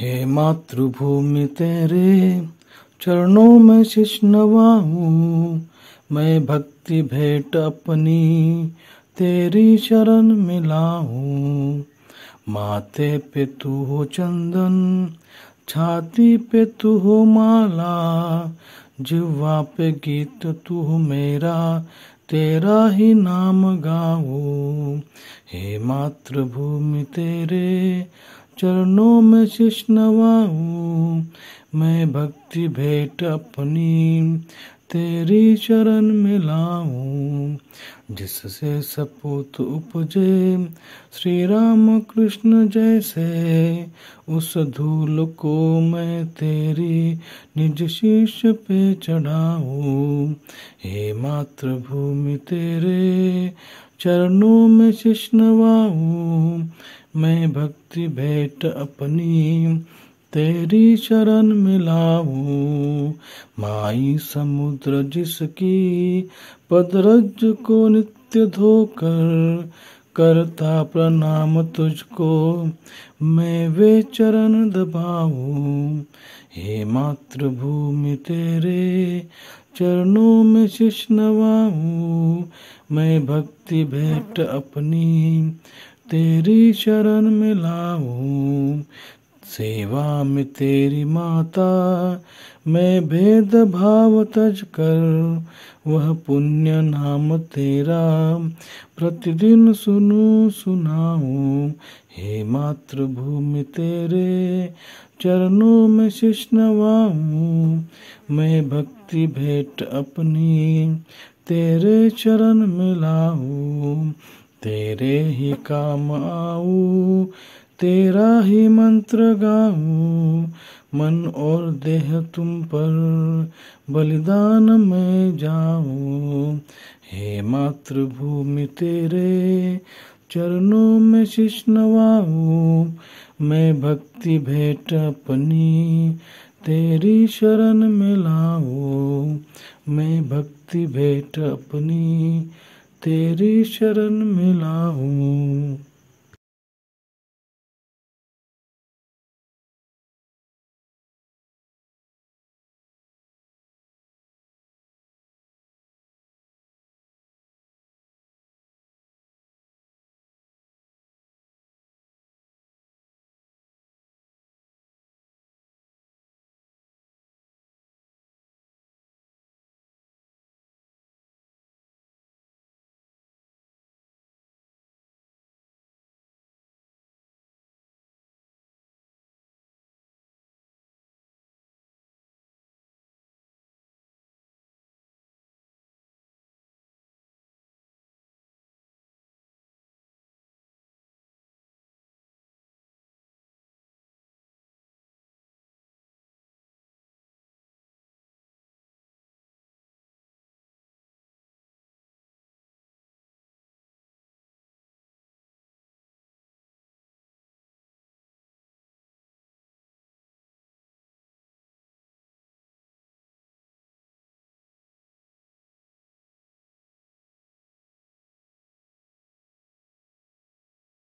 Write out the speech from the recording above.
हे मातृभूमि तेरे चरणों में शिष नवा हूँ मैं भक्ति भेंट अपनी तेरी शरण मिला हूँ माथे पे तू हो चंदन छाती पे तू हो माला जिवा पे गीत तू हो मेरा तेरा ही नाम गाऊ हे मातृभूमि तेरे चरणों में शिष मैं भक्ति भेंट अपनी तेरी चरण में लाऊं जिससे सपूत उपजे श्री राम कृष्ण जैसे उस धूल को मैं तेरी निज शिष्य पे चढ़ाऊं हे मातृभूमि तेरे चरणों में शिष्णवाऊ मैं भक्ति भेंट अपनी तेरी शरण मिलाऊ माई समुद्र जिसकी पदरज को नित्य धोकर करता प्रणाम तुझको मैं वे चरण दबाऊ हे मातृभूमि तेरे चरणों में शिष नवाऊ मैं भक्ति भेंट अपनी तेरी शरण में लाऊ सेवा में तेरी माता मैं भेद भाव तज कर वह पुण्य नाम तेरा प्रतिदिन सुनू सुनाऊ हे मातृभूमि तेरे चरणों में शिष्णवाऊँ मैं भक्ति भेंट अपनी तेरे चरण मिलाऊ तेरे ही काम आऊ तेरा ही मंत्र गाऊं मन और देह तुम पर बलिदान में जाऊं हे मातृभूमि तेरे चरणों में शिष्णवाऊं मैं भक्ति भेंट अपनी तेरी शरण में लाऊं मैं भक्ति भेंट अपनी तेरी शरण में लाऊं